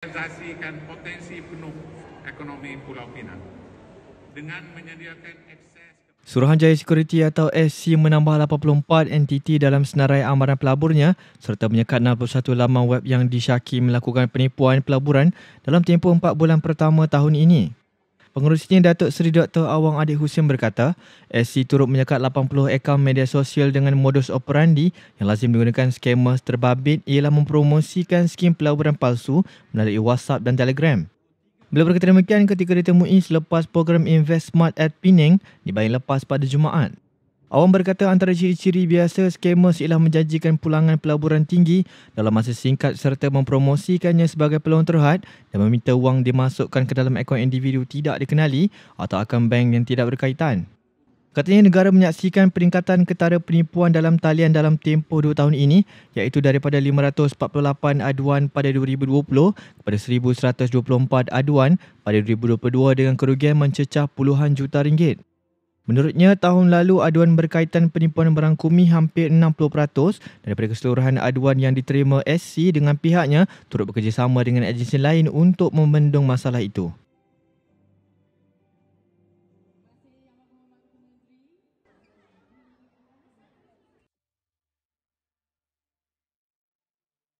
realisasikan potensi penuh ekonomi Pulau Pinang dengan menyediakan Suruhanjaya Sekuriti atau SC menambah 84 entiti dalam senarai amaran pelaburnya serta menyekat 61 laman web yang disyaki melakukan penipuan pelaburan dalam tempoh 4 bulan pertama tahun ini. Pengurusnya Datuk Seri Dr. Awang Adik Husin berkata, SC turut menyekat 80 akaun media sosial dengan modus operandi yang lazim digunakan skema terbabit ialah mempromosikan skim pelaburan palsu melalui WhatsApp dan Telegram. Beliau berkata demikian ketika ditemui selepas program Invest Smart at Penang dibayar lepas pada Jumaat. Awam berkata antara ciri-ciri biasa skamers ialah menjanjikan pulangan pelaburan tinggi dalam masa singkat serta mempromosikannya sebagai peluang terhad dan meminta wang dimasukkan ke dalam akaun individu tidak dikenali atau akaun bank yang tidak berkaitan. Katanya negara menyaksikan peningkatan ketara penipuan dalam talian dalam tempoh 2 tahun ini iaitu daripada 548 aduan pada 2020 kepada 1,124 aduan pada 2022 dengan kerugian mencecah puluhan juta ringgit. Menurutnya, tahun lalu aduan berkaitan penipuan barang hampir 60% daripada keseluruhan aduan yang diterima SC dengan pihaknya turut bekerjasama dengan agensi lain untuk membendung masalah itu.